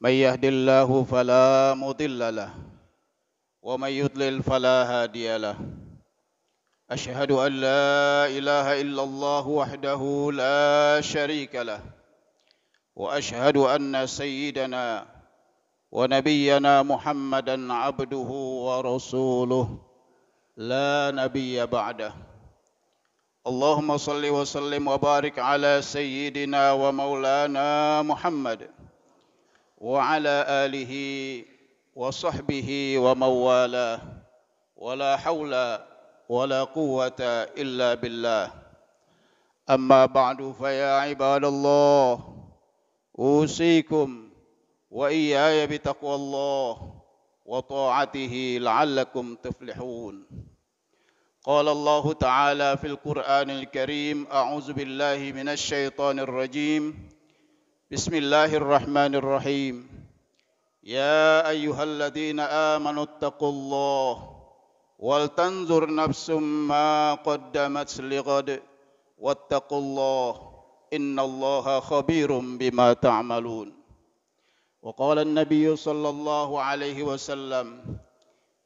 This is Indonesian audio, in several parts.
من يهد الله فلا مضل له ومن يضلل فلا هادي له أشهد أن لا إله إلا الله وحده لا شريك له وأشهد أن سيدنا ونبينا محمدا عبده ورسوله لا نبي بعده اللهم صل وسلم وبارك على سيدنا ومولانا محمد وعلى آله وصحبه ومن والاه ولا حول ولا قوة إلا بالله أما بعد فيا عباد الله أوصيكم وإياي بتقوى الله وطاعته لعلكم تفلحون قال الله تعالى في القرآن الكريم أعوذ بالله من الشيطان الرجيم بسم الله الرحمن الرحيم يا أيها الذين آمنوا اتقوا الله ولتنظر نفس ما قدمت لغد واتقوا الله إن الله خبير بما تعملون وقال النبي صلى الله عليه وسلم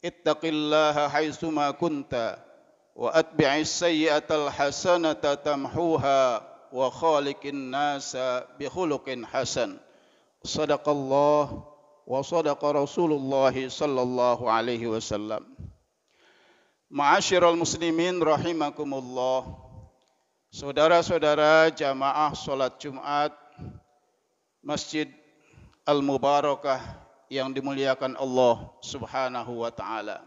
اتق الله حيثما كنت وأتبع السيئة الحسنة تمحوها wa khaliqin nasa bi khuluqin hasan. Sadaqallah wa sadaqa Rasulullah sallallahu alaihi wasallam. Ma'asyiral muslimin rahimakumullah. Saudara-saudara jamaah salat Jumat Masjid Al-Mubarakah yang dimuliakan Allah Subhanahu wa taala.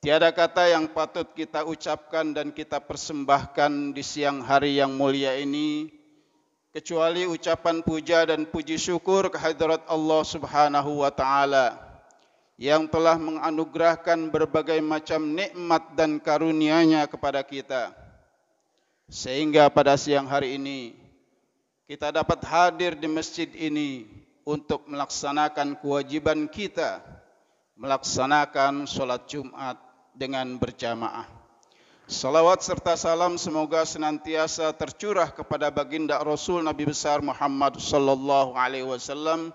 Tiada kata yang patut kita ucapkan dan kita persembahkan di siang hari yang mulia ini kecuali ucapan puja dan puji syukur kehadirat Allah Subhanahu wa taala yang telah menganugerahkan berbagai macam nikmat dan karunia-Nya kepada kita. Sehingga pada siang hari ini kita dapat hadir di masjid ini untuk melaksanakan kewajiban kita melaksanakan salat Jumat dengan berjamaah. Salawat serta salam semoga senantiasa tercurah kepada baginda Rasul Nabi besar Muhammad sallallahu alaihi wasallam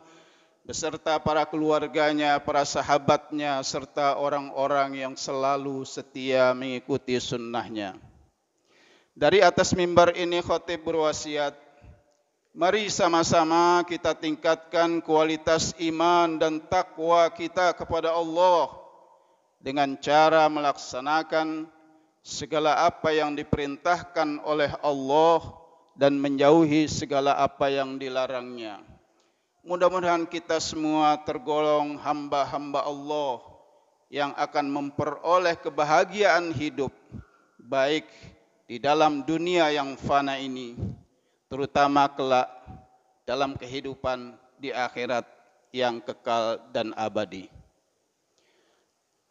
beserta para keluarganya, para sahabatnya, serta orang-orang yang selalu setia mengikuti sunnahnya. Dari atas mimbar ini khotib berwasiat, mari sama-sama kita tingkatkan kualitas iman dan takwa kita kepada Allah dengan cara melaksanakan segala apa yang diperintahkan oleh Allah dan menjauhi segala apa yang dilarangnya. Mudah-mudahan kita semua tergolong hamba-hamba Allah yang akan memperoleh kebahagiaan hidup baik di dalam dunia yang fana ini terutama kelak dalam kehidupan di akhirat yang kekal dan abadi.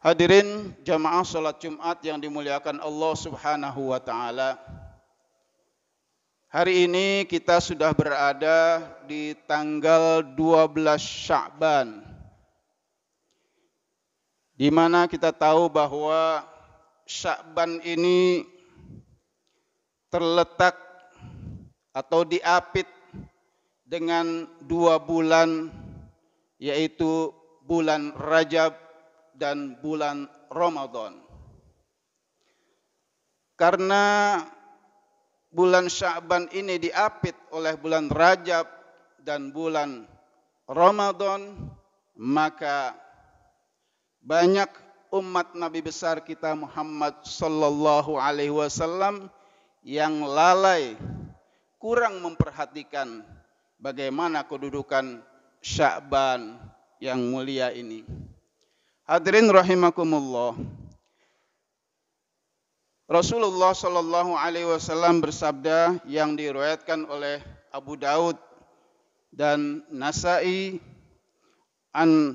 Hadirin jamaah sholat Jumat yang dimuliakan Allah Subhanahu wa taala. Hari ini kita sudah berada di tanggal 12 Syakban, Di mana kita tahu bahwa Syakban ini terletak atau diapit dengan dua bulan yaitu bulan Rajab dan bulan Ramadan. Karena bulan Sya'ban ini diapit oleh bulan Rajab dan bulan Ramadan, maka banyak umat Nabi besar kita Muhammad sallallahu alaihi wasallam yang lalai kurang memperhatikan bagaimana kedudukan Sya'ban yang mulia ini. Hadirin rahimakumullah. Rasulullah Shallallahu Alaihi Wasallam bersabda yang diriwayatkan oleh Abu Daud dan Nasai an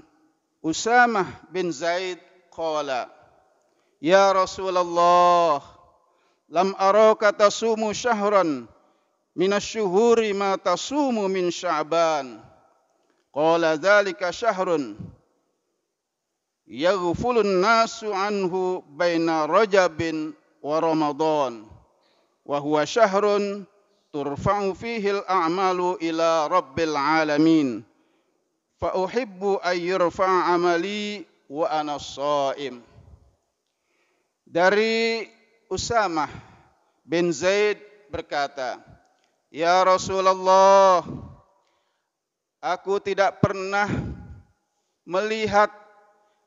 Usamah bin Zaid qala Ya Rasulullah lam araka tasumu syahran minasyuhuri ma tasumu min sya'ban qala dzalika syahrun yaghfulun nasu anhu baina rajabin wa ramadan wa huwa syahrun turfa'u fihi al-a'malu ila rabbil alamin fa uhibbu an yurfa'a amali wa ana shaim dari Usamah bin Zaid berkata Ya Rasulullah aku tidak pernah melihat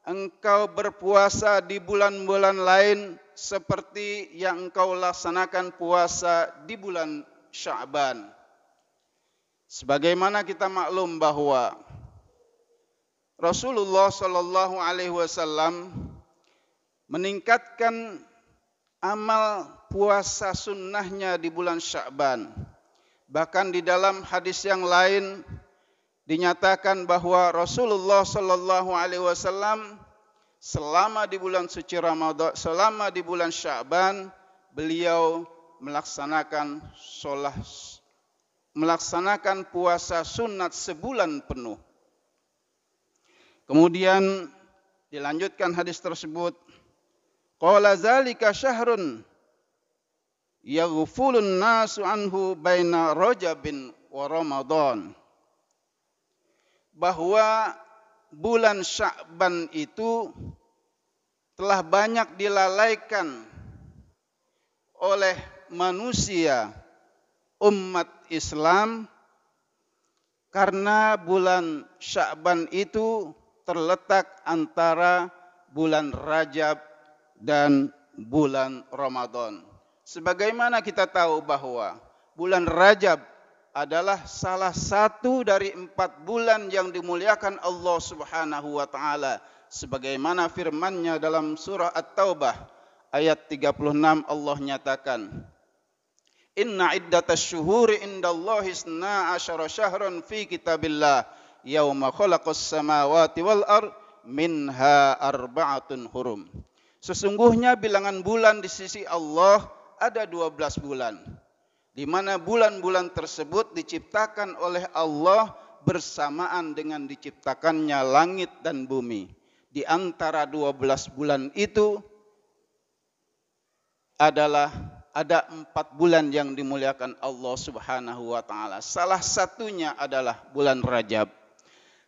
engkau berpuasa di bulan-bulan lain seperti yang engkau laksanakan puasa di bulan Sya'ban. Sebagaimana kita maklum bahwa Rasulullah Shallallahu alaihi wasallam meningkatkan amal puasa sunnahnya di bulan Sya'ban. Bahkan di dalam hadis yang lain dinyatakan bahwa Rasulullah sallallahu alaihi wasallam selama di bulan suci Ramadan, selama di bulan Syaban beliau melaksanakan sholat melaksanakan puasa sunat sebulan penuh. Kemudian dilanjutkan hadis tersebut Qala zalika syahrun yaghfulun nasu anhu baina Rajabin wa bahwa bulan Sya'ban itu telah banyak dilalaikan oleh manusia umat Islam karena bulan Sya'ban itu terletak antara bulan Rajab dan bulan Ramadan. Sebagaimana kita tahu bahwa bulan Rajab adalah salah satu dari empat bulan yang dimuliakan Allah Subhanahu wa taala sebagaimana firman-Nya dalam surah At-Taubah ayat 36 Allah nyatakan Inna iddatasy-syuhuri indallahi 12 syahran fi kitabillah yauma khalaqas samawati wal ard minha arba'atun hurum Sesungguhnya bilangan bulan di sisi Allah ada 12 bulan di mana bulan-bulan tersebut diciptakan oleh Allah bersamaan dengan diciptakannya langit dan bumi. Di antara dua belas bulan itu adalah ada empat bulan yang dimuliakan Allah Subhanahu wa taala. Salah satunya adalah bulan Rajab.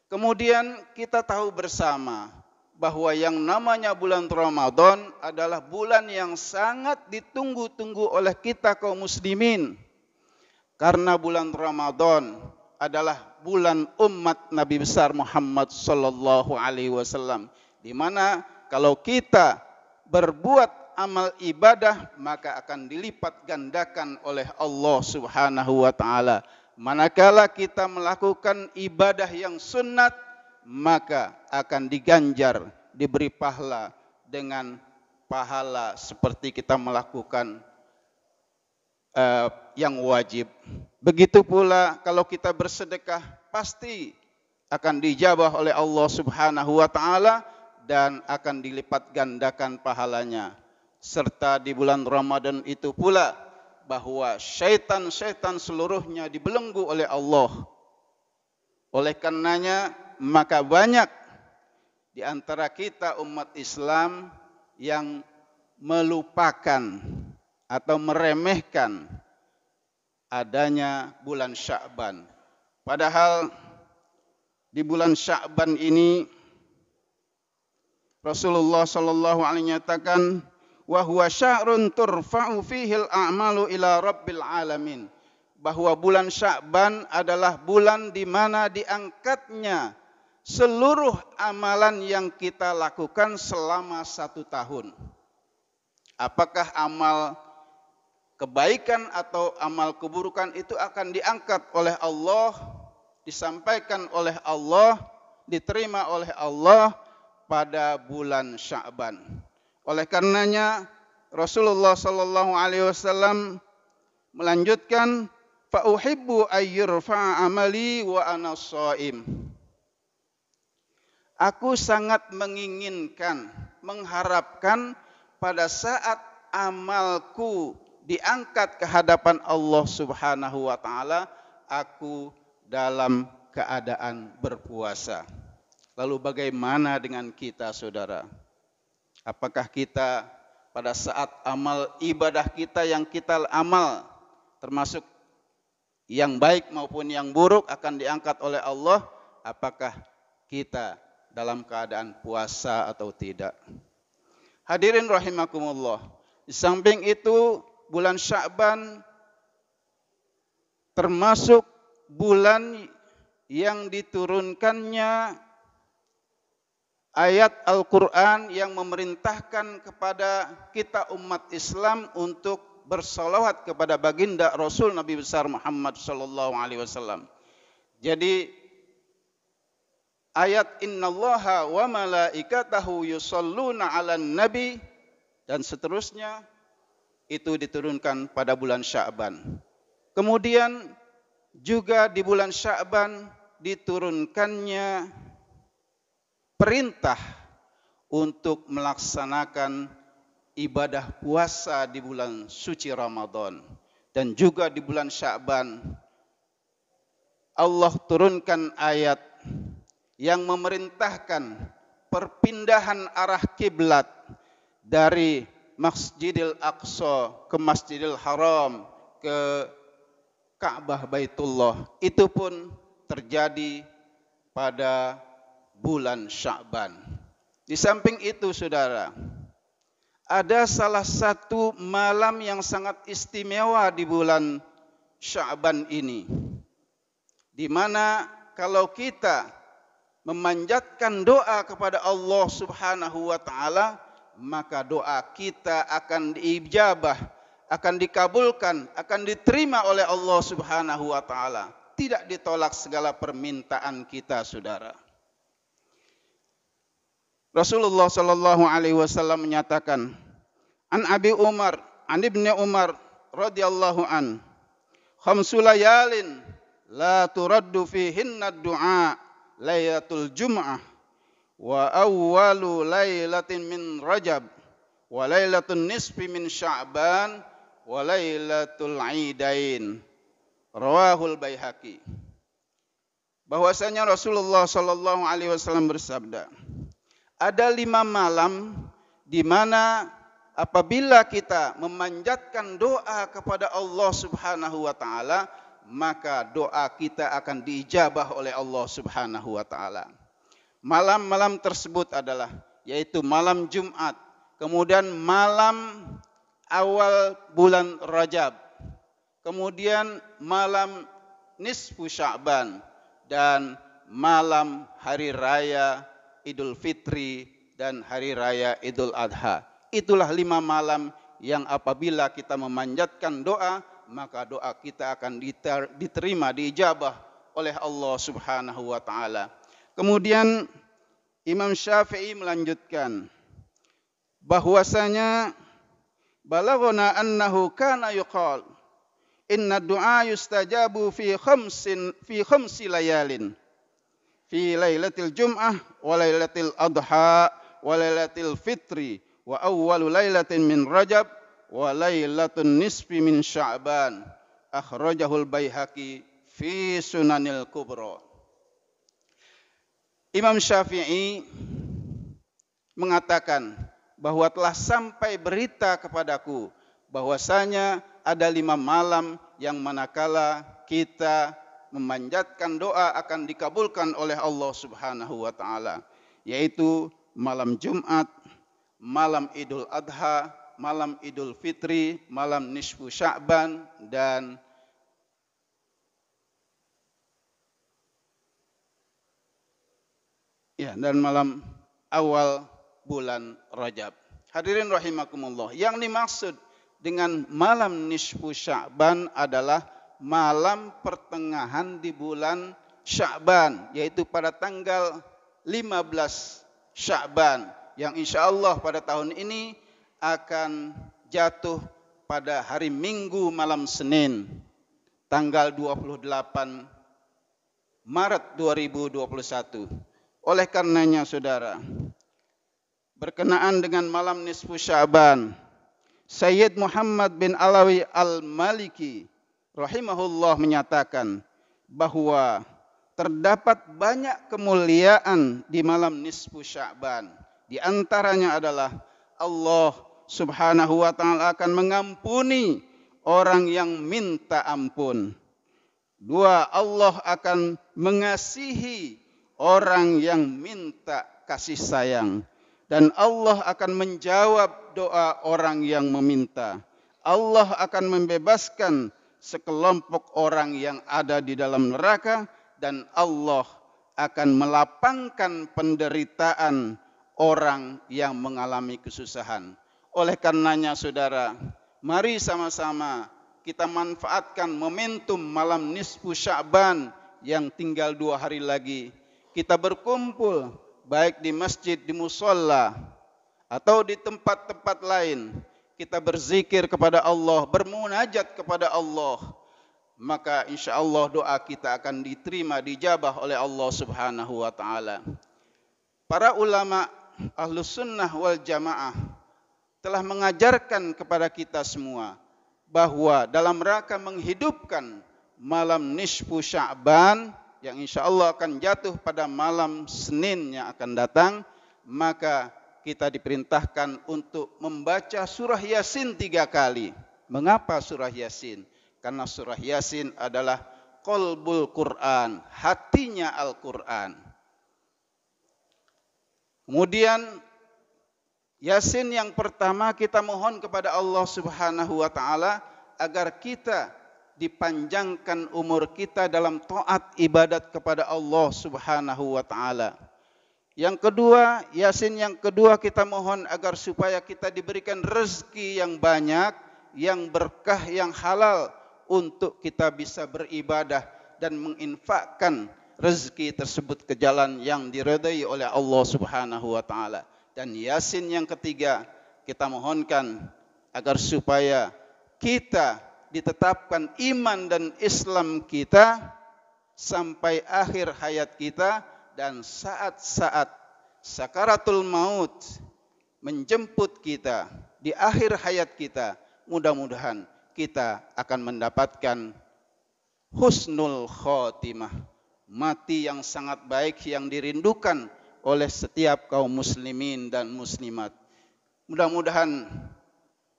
Kemudian kita tahu bersama bahwa yang namanya bulan Ramadan adalah bulan yang sangat ditunggu-tunggu oleh kita kaum muslimin. Karena bulan Ramadan adalah bulan umat Nabi besar Muhammad sallallahu alaihi wasallam di mana kalau kita berbuat amal ibadah maka akan dilipat gandakan oleh Allah Subhanahu wa taala. Manakala kita melakukan ibadah yang sunat maka akan diganjar, diberi pahala dengan pahala seperti kita melakukan uh, yang wajib. Begitu pula kalau kita bersedekah pasti akan dijabah oleh Allah Subhanahu wa taala dan akan dilipat gandakan pahalanya. Serta di bulan Ramadan itu pula bahwa syaitan-syaitan seluruhnya dibelenggu oleh Allah. Oleh karenanya maka banyak di antara kita umat Islam yang melupakan atau meremehkan adanya bulan Sya'ban. Padahal di bulan Sya'ban ini Rasulullah sallallahu alaihi nyatakan wa huwa syahrun turfa'u a'malu ila rabbil alamin bahwa bulan Sya'ban adalah bulan di mana diangkatnya seluruh amalan yang kita lakukan selama satu tahun. Apakah amal kebaikan atau amal keburukan itu akan diangkat oleh Allah, disampaikan oleh Allah, diterima oleh Allah pada bulan Sya'ban. Oleh karenanya Rasulullah Shallallahu Alaihi Wasallam melanjutkan fauhibbu ayyurfa amali wa ana Aku sangat menginginkan, mengharapkan pada saat amalku diangkat ke hadapan Allah Subhanahu wa taala, aku dalam keadaan berpuasa. Lalu bagaimana dengan kita saudara? Apakah kita pada saat amal ibadah kita yang kita amal termasuk yang baik maupun yang buruk akan diangkat oleh Allah? Apakah kita dalam keadaan puasa atau tidak. Hadirin rahimakumullah. Di samping itu bulan Sya'ban termasuk bulan yang diturunkannya ayat Al-Quran yang memerintahkan kepada kita umat Islam untuk bersolawat kepada baginda Rasul Nabi besar Muhammad Sallallahu Alaihi Wasallam. Jadi ayat innallaha wa malaikatahu yusalluna 'alan nabi dan seterusnya itu diturunkan pada bulan Sya'ban. Kemudian juga di bulan Sya'ban diturunkannya perintah untuk melaksanakan ibadah puasa di bulan suci Ramadan dan juga di bulan Sya'ban Allah turunkan ayat yang memerintahkan perpindahan arah kiblat dari Masjidil Aqsa ke Masjidil Haram ke Ka'bah Baitullah itu pun terjadi pada bulan Sya'ban. Di samping itu Saudara, ada salah satu malam yang sangat istimewa di bulan Sya'ban ini. Di mana kalau kita memanjatkan doa kepada Allah Subhanahu wa taala, maka doa kita akan diijabah, akan dikabulkan, akan diterima oleh Allah Subhanahu wa taala. Tidak ditolak segala permintaan kita, Saudara. Rasulullah sallallahu alaihi wasallam menyatakan, An Abi Umar, An Ibnu Umar radhiyallahu an, khamsu la turaddu fihinna du'a lailatul jum'ah wa awwalu lailatin min rajab wa lailatul nisfi min sya'ban wa lailatul idain rawahul baihaqi bahwasanya Rasulullah Shallallahu alaihi wasallam bersabda ada lima malam di mana apabila kita memanjatkan doa kepada Allah Subhanahu wa taala maka doa kita akan diijabah oleh Allah Subhanahu wa taala. Malam-malam tersebut adalah yaitu malam Jumat, kemudian malam awal bulan Rajab, kemudian malam nisfu Sya'ban dan malam hari raya Idul Fitri dan hari raya Idul Adha. Itulah lima malam yang apabila kita memanjatkan doa maka doa kita akan diterima, diijabah oleh Allah Subhanahu wa taala. Kemudian Imam Syafi'i melanjutkan bahwasanya balaghana annahu kana yuqal inna du'a yustajabu fi khamsin fi khamsi layalin fi lailatil jum'ah wa lailatil adha wa lailatil fitri wa awwalu lailatin min rajab wa lailatun nisfi min sya'ban akhrajahul baihaqi fi sunanil kubra Imam Syafi'i mengatakan bahwa telah sampai berita kepadaku bahwasanya ada lima malam yang manakala kita memanjatkan doa akan dikabulkan oleh Allah Subhanahu wa taala yaitu malam Jumat, malam Idul Adha, malam Idul Fitri, malam Nisfu Sya'ban dan ya dan malam awal bulan Rajab. Hadirin rahimakumullah. Yang dimaksud dengan malam nisfu Sya'ban adalah malam pertengahan di bulan Sya'ban, yaitu pada tanggal 15 Sya'ban yang insya Allah pada tahun ini akan jatuh pada hari Minggu malam Senin tanggal 28 Maret 2021. Oleh karenanya saudara, berkenaan dengan malam nisfu Syaban, Sayyid Muhammad bin Alawi Al-Maliki rahimahullah menyatakan bahwa terdapat banyak kemuliaan di malam nisfu Syaban. Di antaranya adalah Allah Subhanahu wa taala akan mengampuni orang yang minta ampun. Dua, Allah akan mengasihi orang yang minta kasih sayang dan Allah akan menjawab doa orang yang meminta. Allah akan membebaskan sekelompok orang yang ada di dalam neraka dan Allah akan melapangkan penderitaan orang yang mengalami kesusahan. Oleh karenanya saudara, mari sama-sama kita manfaatkan momentum malam nisfu Sya'ban yang tinggal dua hari lagi. Kita berkumpul baik di masjid, di musola, atau di tempat-tempat lain. Kita berzikir kepada Allah, bermunajat kepada Allah. Maka insya Allah doa kita akan diterima, dijabah oleh Allah subhanahu wa ta'ala. Para ulama ahlus sunnah wal jamaah telah mengajarkan kepada kita semua bahwa dalam rangka menghidupkan malam nisfu Sya'ban yang insya Allah akan jatuh pada malam Senin yang akan datang, maka kita diperintahkan untuk membaca surah Yasin tiga kali. Mengapa surah Yasin? Karena surah Yasin adalah kolbul Quran, hatinya Al-Quran. Kemudian Yasin yang pertama kita mohon kepada Allah Subhanahu wa taala agar kita dipanjangkan umur kita dalam taat ibadat kepada Allah Subhanahu wa taala. Yang kedua, Yasin yang kedua kita mohon agar supaya kita diberikan rezeki yang banyak, yang berkah, yang halal untuk kita bisa beribadah dan menginfakkan rezeki tersebut ke jalan yang diredai oleh Allah Subhanahu wa taala dan Yasin yang ketiga kita mohonkan agar supaya kita ditetapkan iman dan Islam kita sampai akhir hayat kita dan saat-saat sakaratul maut menjemput kita di akhir hayat kita mudah-mudahan kita akan mendapatkan husnul khotimah mati yang sangat baik yang dirindukan oleh setiap kaum muslimin dan muslimat. Mudah-mudahan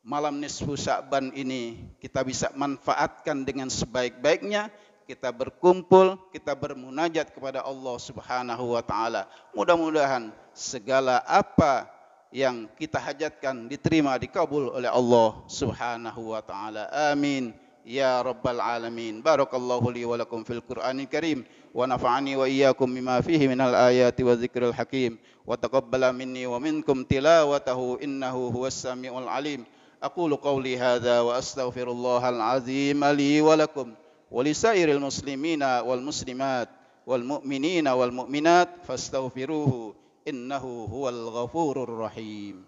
malam nisfu Syaban ini kita bisa manfaatkan dengan sebaik-baiknya kita berkumpul, kita bermunajat kepada Allah Subhanahu wa taala. Mudah-mudahan segala apa yang kita hajatkan diterima dikabul oleh Allah Subhanahu wa taala. Amin ya rabbal alamin. Barakallahu li wa lakum fil Qur'anil Karim. ونفعني وإياكم بما فيه من الآيات والذكر الحكيم وتقبل مني ومنكم تلاوته إنه هو السميع العليم أقول قولي هذا وأستغفر الله العظيم لي ولكم ولسائر المسلمين والمسلمات والمؤمنين والمؤمنات فاستغفروه إنه هو الغفور الرحيم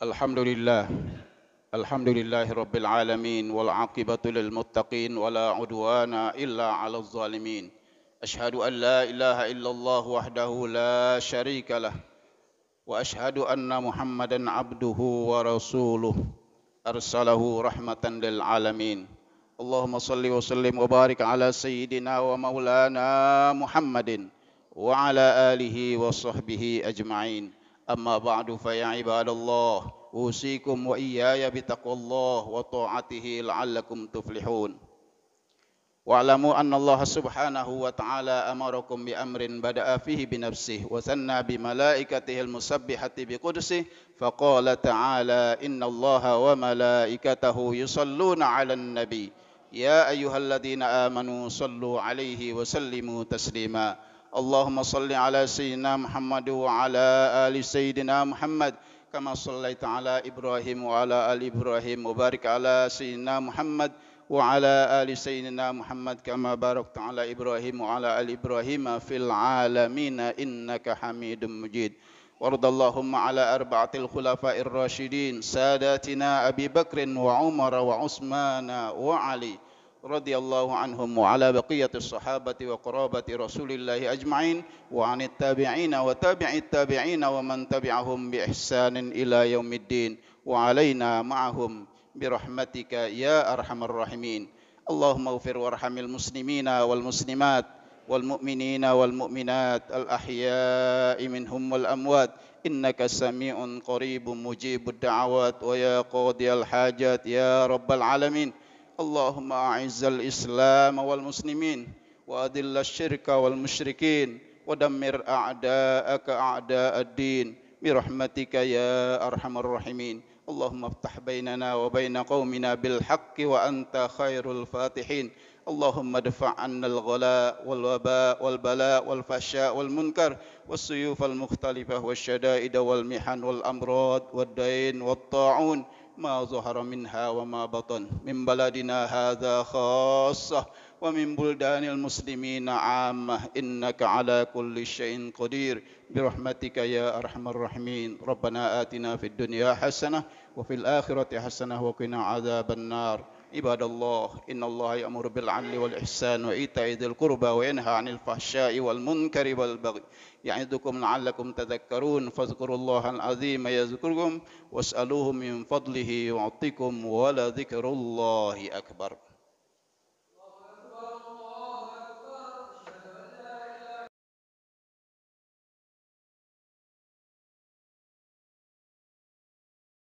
Alhamdulillah. Alhamdulillahirabbil alamin wal aqibatu lil muttaqin udwana illa 'alal zalimin. Ashhadu an la ilaha illallah wahdahu la sharika lah wa ashhadu anna Muhammadan 'abduhu wa rasuluh arsalahu rahmatan lil alamin. Allahumma salli wa sallim wa barik ala sayyidina wa maulana Muhammadin wa ala alihi wa sahbihi ajma'in. أما بعد فيا عباد الله أوصيكم وإياي بتقوى الله وطاعته لعلكم تفلحون واعلموا أن الله سبحانه وتعالى أمركم بأمر بدأ فيه بنفسه وثنى بملائكته المسبحة بقدسه فقال تعالى إن الله وملائكته يصلون على النبي يا أيها الذين آمنوا صلوا عليه وسلموا تسليماً اللهم صل على سيدنا محمد وعلى آل سيدنا محمد كما صليت على إبراهيم وعلى آل إبراهيم وبارك على سيدنا محمد وعلى آل سيدنا محمد كما باركت على إبراهيم وعلى آل إبراهيم في العالمين إنك حميد مجيد وارض اللهم على أربعة الخلفاء الراشدين ساداتنا أبي بكر وعمر وعثمان وعلي رضي الله عنهم وعلى بقية الصحابة وقرابة رسول الله أجمعين وعن التابعين وتابع التابعين ومن تبعهم بإحسان إلى يوم الدين وعلينا معهم برحمتك يا أرحم الراحمين اللهم اغفر وارحم المسلمين والمسلمات والمؤمنين والمؤمنات الأحياء منهم والأموات إنك سميع قريب مجيب الدعوات ويا قاضي الحاجات يا رب العالمين اللهم أعز الإسلام والمسلمين وأذل الشرك والمشركين ودمر أعداءك أعداء الدين برحمتك يا أرحم الراحمين اللهم افتح بيننا وبين قومنا بالحق وأنت خير الفاتحين اللهم ادفع عنا الغلاء والوباء والبلاء والفحشاء والمنكر والسيوف المختلفة والشدائد والمحن والأمراض والدين والطاعون ما ظهر منها وما بطن من بلدنا هذا خاصة ومن بلدان المسلمين عامة إنك على كل شيء قدير برحمتك يا أرحم الراحمين ربنا آتنا في الدنيا حسنة وفي الآخرة حسنة وقنا عذاب النار عباد الله إن الله يأمر بالعدل والإحسان وإيتاء ذي القربى وينهى عن الفحشاء والمنكر والبغي يعظكم لعلكم تذكرون فاذكروا الله العظيم يذكركم واسألوه من فضله يعطيكم ولذكر الله أكبر